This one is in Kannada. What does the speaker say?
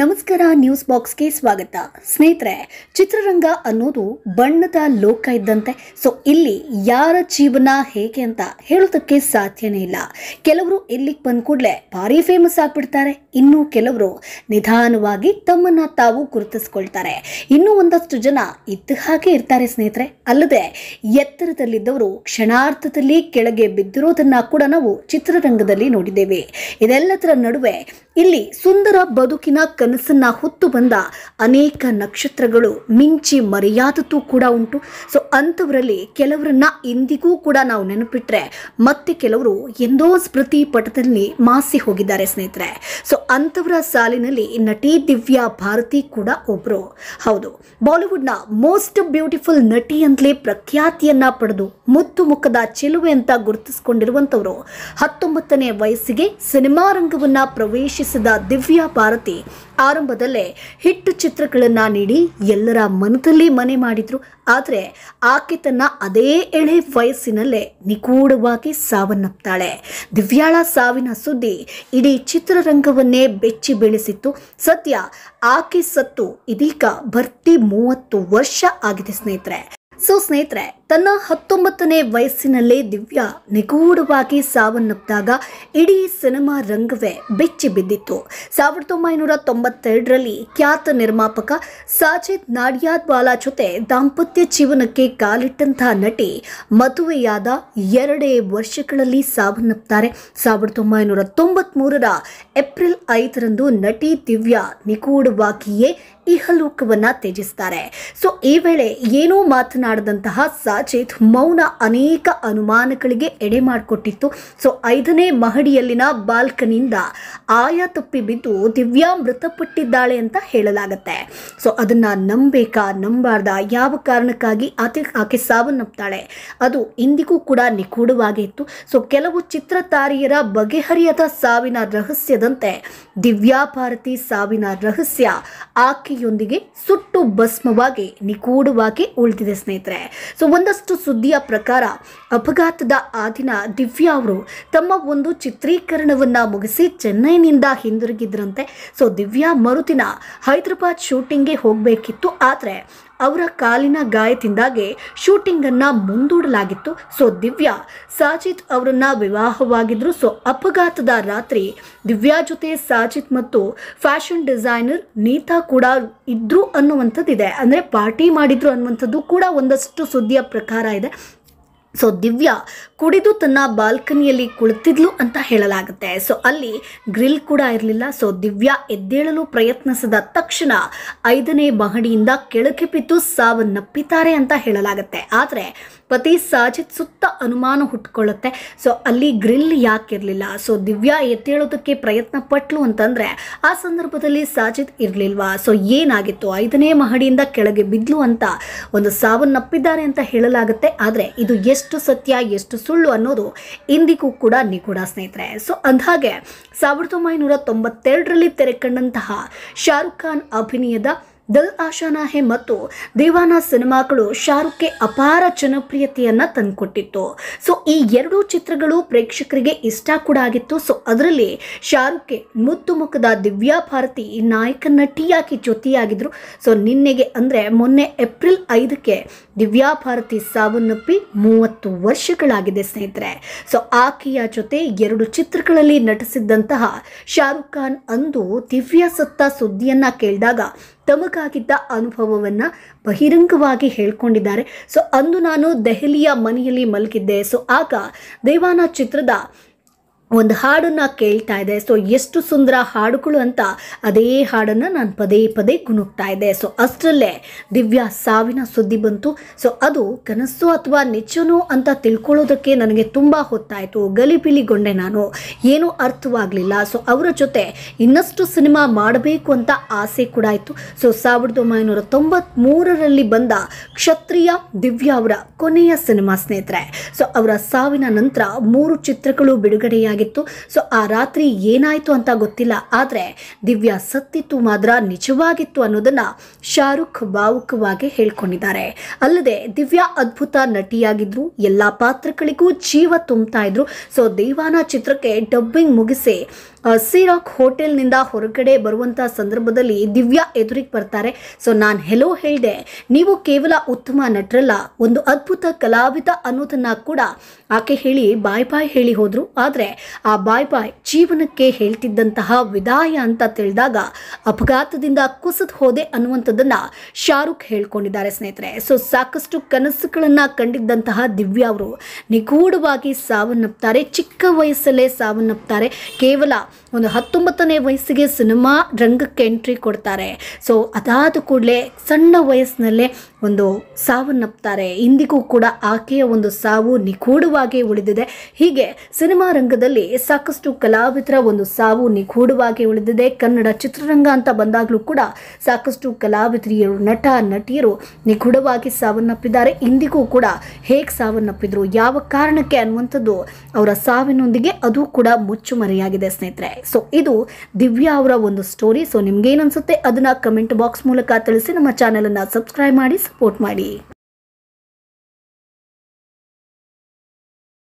ನಮಸ್ಕಾರ ನ್ಯೂಸ್ ಬಾಕ್ಸ್ಗೆ ಸ್ವಾಗತ ಸ್ನೇಹಿತರೆ ಚಿತ್ರರಂಗ ಅನ್ನೋದು ಬಣ್ಣದ ಲೋಕ ಇದ್ದಂತೆ ಸೊ ಇಲ್ಲಿ ಯಾರ ಜೀವನ ಹೇಗೆ ಅಂತ ಹೇಳೋದಕ್ಕೆ ಸಾಧ್ಯನೇ ಇಲ್ಲ ಕೆಲವರು ಇಲ್ಲಿಗೆ ಬಂದ ಕೂಡಲೇ ಭಾರಿ ಫೇಮಸ್ ಆಗಿಬಿಡ್ತಾರೆ ಇನ್ನು ಕೆಲವರು ನಿಧಾನವಾಗಿ ತಮ್ಮನ್ನ ತಾವು ಗುರುತಿಸ್ಕೊಳ್ತಾರೆ ಇನ್ನೂ ಒಂದಷ್ಟು ಜನ ಇದ್ದ ಹಾಗೆ ಇರ್ತಾರೆ ಸ್ನೇಹಿತರೆ ಅಲ್ಲದೆ ಎತ್ತರದಲ್ಲಿದ್ದವರು ಕ್ಷಣಾರ್ಥದಲ್ಲಿ ಕೆಳಗೆ ಬಿದ್ದಿರೋದನ್ನ ಕೂಡ ನಾವು ಚಿತ್ರರಂಗದಲ್ಲಿ ನೋಡಿದ್ದೇವೆ ಇದೆಲ್ಲದರ ನಡುವೆ ಇಲ್ಲಿ ಸುಂದರ ಬದುಕಿನ ಕನಸನ್ನ ಹೊತ್ತು ಬಂದ ಅನೇಕ ನಕ್ಷತ್ರಗಳು ಮಿಂಚಿ ಮರೆಯಾದದ್ದು ಕೂಡ ಉಂಟು ಸೊ ಅಂಥವರಲ್ಲಿ ಕೆಲವರನ್ನ ಇಂದಿಗೂ ಕೂಡ ನಾವು ನೆನಪಿಟ್ರೆ ಮತ್ತೆ ಕೆಲವರು ಎಂದೋ ಸ್ಮೃತಿ ಪಟದಲ್ಲಿ ಮಾಸಿ ಹೋಗಿದ್ದಾರೆ ಸ್ನೇಹಿತರೆ ಸೊ ಅಂಥವರ ಸಾಲಿನಲ್ಲಿ ನಟಿ ದಿವ್ಯಾ ಭಾರತಿ ಕೂಡ ಒಬ್ರು ಹೌದು ಬಾಲಿವುಡ್ನ ಮೋಸ್ಟ್ ಬ್ಯೂಟಿಫುಲ್ ನಟಿ ಅಂತಲೇ ಪ್ರಖ್ಯಾತಿಯನ್ನ ಪಡೆದು ಮುತ್ತು ಮುಖದ ಚೆಲುವೆ ಅಂತ ಗುರುತಿಸಿಕೊಂಡಿರುವಂತವರು ಹತ್ತೊಂಬತ್ತನೇ ವಯಸ್ಸಿಗೆ ಸಿನಿಮಾ ರಂಗವನ್ನ ಪ್ರವೇಶ ನಿರ್ದೇಶಿಸಿದ ದಿವ್ಯಾ ಭಾರತಿ ಆರಂಭದಲ್ಲೇ ಹಿಟ್ಟು ಚಿತ್ರಗಳನ್ನು ನೀಡಿ ಎಲ್ಲರ ಮನದಲ್ಲಿ ಮನೆ ಮಾಡಿದರು ಆದರೆ ಆಕೆ ತನ್ನ ಅದೇ ಎಳೆ ವಯಸ್ಸಿನಲ್ಲೇ ನಿಗೂಢವಾಗಿ ಸಾವನ್ನಪ್ತಾಳೆ ದಿವ್ಯಾಳ ಸಾವಿನ ಸುದ್ದಿ ಇಡೀ ಚಿತ್ರರಂಗವನ್ನೇ ಬೆಚ್ಚಿ ಬೆಳೆಸಿತ್ತು ಸದ್ಯ ಆಕೆ ಸತ್ತು ಇದೀಗ ಭರ್ತಿ ಮೂವತ್ತು ವರ್ಷ ಆಗಿದೆ ಸ್ನೇಹಿತರೆ ಸೊ ಸ್ನೇಹಿತರೆ ತನ್ನ ಹತ್ತೊಂಬತ್ತನೇ ವಯಸ್ಸಿನಲ್ಲೇ ದಿವ್ಯಾ ನಿಗೂಢವಾಗಿ ಸಾವನ್ನಪ್ಪಿದಾಗ ಇಡೀ ಸಿನಿಮಾ ರಂಗವೇ ಬೆಚ್ಚಿ ಬಿದ್ದಿತ್ತು ಸಾವಿರದ ಒಂಬೈನೂರ ತೊಂಬತ್ತೆರಡರಲ್ಲಿ ಖ್ಯಾತ ನಿರ್ಮಾಪಕ ಸಾಜಿದ್ ನಾಡಿಯಾದ್ವಾಲಾ ಜೊತೆ ದಾಂಪತ್ಯ ಜೀವನಕ್ಕೆ ಕಾಲಿಟ್ಟಂತಹ ನಟಿ ಮದುವೆಯಾದ ಎರಡೇ ವರ್ಷಗಳಲ್ಲಿ ಸಾವನ್ನಪ್ಪುತ್ತಾರೆ ಸಾವಿರದ ಒಂಬೈನೂರ ತೊಂಬತ್ಮೂರರ ಏಪ್ರಿಲ್ ಐದರಂದು ನಟಿ ದಿವ್ಯಾ ನಿಗೂಢವಾಗಿಯೇ ಇಹಲೋಕವನ್ನ ತ್ಯಜಿಸ್ತಾರೆ ಸೊ ಈ ವೇಳೆ ಏನೋ ಮಾತನಾಡದಂತಹ ಸಾಚೇತ್ ಮೌನ ಅನೇಕ ಅನುಮಾನಗಳಿಗೆ ಎಡೆ ಮಾಡಿಕೊಟ್ಟಿತ್ತು ಸೊ ಐದನೇ ಮಹಡಿಯಲ್ಲಿನ ಬಾಲ್ಕನಿಯಿಂದ ಆಯ ತಪ್ಪಿ ಬಿದ್ದು ದಿವ್ಯಾ ಮೃತಪಟ್ಟಿದ್ದಾಳೆ ಅಂತ ಹೇಳಲಾಗತ್ತೆ ಸೊ ಅದನ್ನ ನಂಬೇಕಾ ನಂಬಾರ್ದ ಯಾವ ಕಾರಣಕ್ಕಾಗಿ ಆಕೆ ಆಕೆ ಸಾವನ್ನಪ್ತಾಳೆ ಅದು ಇಂದಿಗೂ ಕೂಡ ನಿಗೂಢವಾಗಿತ್ತು ಇತ್ತು ಸೊ ಕೆಲವು ತಾರಿಯರ ಬಗೆಹರಿಯದ ಸಾವಿನ ರಹಸ್ಯದಂತೆ ದಿವ್ಯಾ ಸಾವಿನ ರಹಸ್ಯ ಆಕೆ ಬೆಂಕಿಯೊಂದಿಗೆ ಸುಟ್ಟು ಭಸ್ಮವಾಗಿ ನಿಗೂಢವಾಗಿ ಉಳಿದಿದೆ ಸ್ನೇಹಿತರೆ ಸೊ ಒಂದಷ್ಟು ಸುದ್ದಿಯ ಪ್ರಕಾರ ಅಪಘಾತದ ಆ ದಿನ ದಿವ್ಯಾ ಅವರು ತಮ್ಮ ಒಂದು ಚಿತ್ರೀಕರಣವನ್ನು ಮುಗಿಸಿ ಚೆನ್ನೈನಿಂದ ಹಿಂದಿರುಗಿದ್ರಂತೆ ಸೊ ದಿವ್ಯಾ ಮರುದಿನ ಹೈದರಾಬಾದ್ ಶೂಟಿಂಗ್ಗೆ ಹೋಗಬೇಕಿತ್ತು ಆದರೆ ಅವರ ಕಾಲಿನ ಗಾಯದಿಂದಾಗಿ ಶೂಟಿಂಗನ್ನು ಮುಂದೂಡಲಾಗಿತ್ತು ಸೊ ದಿವ್ಯಾ ಸಾಜಿತ್ ಅವರನ್ನು ವಿವಾಹವಾಗಿದ್ದರು ಸೊ ಅಪಘಾತದ ರಾತ್ರಿ ದಿವ್ಯಾ ಜೊತೆ ಸಾಜಿತ್ ಮತ್ತು ಫ್ಯಾಷನ್ ಡಿಸೈನರ್ ನೀತಾ ಕೂಡ ಇದ್ರು ಇದೆ ಅಂದರೆ ಪಾರ್ಟಿ ಮಾಡಿದ್ರು ಅನ್ನುವಂಥದ್ದು ಕೂಡ ಒಂದಷ್ಟು ಸುದ್ದಿಯ ಪ್ರಕಾರ ಇದೆ ಸೊ ದಿವ್ಯಾ ಕುಡಿದು ತನ್ನ ಬಾಲ್ಕನಿಯಲ್ಲಿ ಕುಳಿತಿದ್ಲು ಅಂತ ಹೇಳಲಾಗುತ್ತೆ ಸೊ ಅಲ್ಲಿ ಗ್ರಿಲ್ ಕೂಡ ಇರಲಿಲ್ಲ ಸೊ ದಿವ್ಯಾ ಎದ್ದೇಳಲು ಪ್ರಯತ್ನಿಸಿದ ತಕ್ಷಣ ಐದನೇ ಮಹಡಿಯಿಂದ ಕೆಳಕೆ ಬಿದ್ದು ಸಾವನ್ನಪ್ಪಿದ್ದಾರೆ ಅಂತ ಹೇಳಲಾಗುತ್ತೆ ಆದರೆ ಪತಿ ಸಾಜಿದ್ ಸುತ್ತ ಅನುಮಾನ ಹುಟ್ಕೊಳ್ಳುತ್ತೆ ಸೊ ಅಲ್ಲಿ ಗ್ರಿಲ್ ಯಾಕಿರಲಿಲ್ಲ ಸೊ ದಿವ್ಯಾ ಎತ್ತೇಳೋದಕ್ಕೆ ಪ್ರಯತ್ನ ಪಟ್ಲು ಅಂತಂದರೆ ಆ ಸಂದರ್ಭದಲ್ಲಿ ಸಾಜಿದ್ ಇರಲಿಲ್ವಾ ಸೊ ಏನಾಗಿತ್ತು ಐದನೇ ಮಹಡಿಯಿಂದ ಕೆಳಗೆ ಬಿದ್ಲು ಅಂತ ಒಂದು ಸಾವನ್ನಪ್ಪಿದ್ದಾರೆ ಅಂತ ಹೇಳಲಾಗುತ್ತೆ ಆದರೆ ಇದು ಎಷ್ಟು ಸತ್ಯ ಎಷ್ಟು ಸುಳ್ಳು ಅನ್ನೋದು ಇಂದಿಗೂ ಕೂಡ ನಿಗೂಢ ಸ್ನೇಹಿತರೆ ಸೊ ಅಂದಹಾಗೆ ಸಾವಿರದ ಒಂಬೈನೂರ ತೊಂಬತ್ತೆರಡರಲ್ಲಿ ತೆರೆ ಕಂಡಂತಹ ಶಾರುಖ್ ಖಾನ್ ಅಭಿನಯದ ದಲ್ ಆಶಾನಾಹೆ ಹೆ ಮತ್ತು ದೇವಾನಾ ಸಿನಿಮಾಗಳು ಶಾರುಖ್ಗೆ ಅಪಾರ ಜನಪ್ರಿಯತೆಯನ್ನು ತಂದುಕೊಟ್ಟಿತ್ತು ಸೊ ಈ ಎರಡೂ ಚಿತ್ರಗಳು ಪ್ರೇಕ್ಷಕರಿಗೆ ಇಷ್ಟ ಕೂಡ ಆಗಿತ್ತು ಸೊ ಅದರಲ್ಲಿ ಶಾರುಖ್ಗೆ ಮುತ್ತುಮುಖದ ಮುಖದ ದಿವ್ಯಾ ಭಾರತಿ ನಾಯಕ ನಟಿಯಾಗಿ ಜೊತೆಯಾಗಿದ್ದರು ಸೊ ನಿನ್ನೆಗೆ ಅಂದರೆ ಮೊನ್ನೆ ಏಪ್ರಿಲ್ ಐದಕ್ಕೆ ದಿವ್ಯಾ ಭಾರತಿ ಸಾವನ್ನಪ್ಪಿ ಮೂವತ್ತು ವರ್ಷಗಳಾಗಿದೆ ಸ್ನೇಹಿತರೆ ಸೊ ಆಕೆಯ ಜೊತೆ ಎರಡು ಚಿತ್ರಗಳಲ್ಲಿ ನಟಿಸಿದ್ದಂತಹ ಶಾರುಖ್ ಖಾನ್ ಅಂದು ದಿವ್ಯಾ ಸತ್ತ ಸುದ್ದಿಯನ್ನು ಕೇಳಿದಾಗ ತಮಗಾಗಿದ್ದ ಅನುಭವವನ್ನು ಬಹಿರಂಗವಾಗಿ ಹೇಳ್ಕೊಂಡಿದ್ದಾರೆ ಸೊ ಅಂದು ನಾನು ದೆಹಲಿಯ ಮನೆಯಲ್ಲಿ ಮಲಗಿದ್ದೆ ಸೊ ಆಗ ದೇವಾನ ಚಿತ್ರದ ಒಂದು ಹಾಡನ್ನು ಕೇಳ್ತಾ ಇದೆ ಸೊ ಎಷ್ಟು ಸುಂದರ ಹಾಡುಗಳು ಅಂತ ಅದೇ ಹಾಡನ್ನು ನಾನು ಪದೇ ಪದೇ ಗುಣುಕ್ತಾ ಇದೆ ಸೊ ಅಷ್ಟರಲ್ಲೇ ದಿವ್ಯಾ ಸಾವಿನ ಸುದ್ದಿ ಬಂತು ಸೊ ಅದು ಕನಸು ಅಥವಾ ನೆಚ್ಚನೋ ಅಂತ ತಿಳ್ಕೊಳ್ಳೋದಕ್ಕೆ ನನಗೆ ತುಂಬ ಹೊತ್ತಾಯಿತು ಗಲಿಬಿಲಿಗೊಂಡೆ ನಾನು ಏನೂ ಅರ್ಥವಾಗಲಿಲ್ಲ ಸೊ ಅವರ ಜೊತೆ ಇನ್ನಷ್ಟು ಸಿನಿಮಾ ಮಾಡಬೇಕು ಅಂತ ಆಸೆ ಕೂಡ ಇತ್ತು ಸೊ ಸಾವಿರದ ಒಂಬೈನೂರ ತೊಂಬತ್ತ್ಮೂರರಲ್ಲಿ ಬಂದ ಕ್ಷತ್ರಿಯ ದಿವ್ಯಾ ಅವರ ಕೊನೆಯ ಸಿನಿಮಾ ಸ್ನೇಹಿತರೆ ಸೊ ಅವರ ಸಾವಿನ ನಂತರ ಮೂರು ಚಿತ್ರಗಳು ಬಿಡುಗಡೆಯಾಗಿ ಆಗಿತ್ತು ಸೊ ಆ ರಾತ್ರಿ ಏನಾಯಿತು ಅಂತ ಗೊತ್ತಿಲ್ಲ ಆದರೆ ದಿವ್ಯಾ ಸತ್ತಿತ್ತು ಮಾತ್ರ ನಿಜವಾಗಿತ್ತು ಅನ್ನೋದನ್ನು ಶಾರುಖ್ ಭಾವುಕವಾಗಿ ಹೇಳ್ಕೊಂಡಿದ್ದಾರೆ ಅಲ್ಲದೆ ದಿವ್ಯಾ ಅದ್ಭುತ ನಟಿಯಾಗಿದ್ರು ಎಲ್ಲ ಪಾತ್ರಗಳಿಗೂ ಜೀವ ತುಂಬ್ತಾ ಇದ್ರು ಸೊ ದೇವಾನ ಚಿತ್ರಕ್ಕೆ ಡಬ್ಬಿಂಗ್ ಮುಗಿಸಿ ಸಿರಾಕ್ ಹೋಟೆಲ್ನಿಂದ ಹೊರಗಡೆ ಬರುವಂಥ ಸಂದರ್ಭದಲ್ಲಿ ದಿವ್ಯಾ ಎದುರಿಗೆ ಬರ್ತಾರೆ ಸೊ ನಾನು ಹೆಲೋ ಹೇಳಿದೆ ನೀವು ಕೇವಲ ಉತ್ತಮ ನಟರಲ್ಲ ಒಂದು ಅದ್ಭುತ ಕಲಾವಿದ ಅನ್ನೋದನ್ನು ಕೂಡ ಆಕೆ ಹೇಳಿ ಬಾಯ್ ಬಾಯ್ ಹೇಳಿ ಹೋದರು ಆದರೆ ಆ ಬಾಯ್ ಬಾಯ್ ಜೀವನಕ್ಕೆ ಹೇಳ್ತಿದ್ದಂತಹ ವಿದಾಯ ಅಂತ ತಿಳಿದಾಗ ಅಪಘಾತದಿಂದ ಕುಸಿದು ಹೋದೆ ಅನ್ನುವಂಥದ್ದನ್ನು ಶಾರುಖ್ ಹೇಳ್ಕೊಂಡಿದ್ದಾರೆ ಸ್ನೇಹಿತರೆ ಸೊ ಸಾಕಷ್ಟು ಕನಸುಗಳನ್ನು ಕಂಡಿದ್ದಂತಹ ದಿವ್ಯಾ ಅವರು ನಿಗೂಢವಾಗಿ ಸಾವನ್ನಪ್ತಾರೆ ಚಿಕ್ಕ ವಯಸ್ಸಲ್ಲೇ ಸಾವನ್ನಪ್ತಾರೆ ಕೇವಲ ಒಂದು ಹತ್ತೊಂಬತ್ತನೇ ವಯಸ್ಸಿಗೆ ಸಿನಿಮಾ ರಂಗಕ್ಕೆ ಎಂಟ್ರಿ ಕೊಡ್ತಾರೆ ಸೊ ಅದಾದ ಕೂಡಲೇ ಸಣ್ಣ ವಯಸ್ಸಿನಲ್ಲೇ ಒಂದು ಸಾವನ್ನಪ್ತಾರೆ ಇಂದಿಗೂ ಕೂಡ ಆಕೆಯ ಒಂದು ಸಾವು ನಿಗೂಢವಾಗಿ ಉಳಿದಿದೆ ಹೀಗೆ ಸಿನಿಮಾ ರಂಗದಲ್ಲಿ ಸಾಕಷ್ಟು ಕಲಾವಿದರ ಒಂದು ಸಾವು ನಿಗೂಢವಾಗಿ ಉಳಿದಿದೆ ಕನ್ನಡ ಚಿತ್ರರಂಗ ಅಂತ ಬಂದಾಗಲೂ ಕೂಡ ಸಾಕಷ್ಟು ಕಲಾವಿದರಿಯರು ನಟ ನಟಿಯರು ನಿಗೂಢವಾಗಿ ಸಾವನ್ನಪ್ಪಿದ್ದಾರೆ ಇಂದಿಗೂ ಕೂಡ ಹೇಗೆ ಸಾವನ್ನಪ್ಪಿದ್ರು ಯಾವ ಕಾರಣಕ್ಕೆ ಅನ್ನುವಂಥದ್ದು ಅವರ ಸಾವಿನೊಂದಿಗೆ ಅದು ಕೂಡ ಮುಚ್ಚುಮರೆಯಾಗಿದೆ ಸ್ನೇಹಿತರೆ ಸ್ನೇಹಿತರೆ ಸೊ ಇದು ದಿವ್ಯಾ ಅವರ ಒಂದು ಸ್ಟೋರಿ ಸೊ ಏನ್ ಅನ್ಸುತ್ತೆ ಅದನ್ನ ಕಮೆಂಟ್ ಬಾಕ್ಸ್ ಮೂಲಕ ತಿಳಿಸಿ ನಮ್ಮ ಚಾನೆಲ್ ಅನ್ನ ಸಬ್ಸ್ಕ್ರೈಬ್ ಮಾಡಿ ಸಪೋರ್ಟ್ ಮಾಡಿ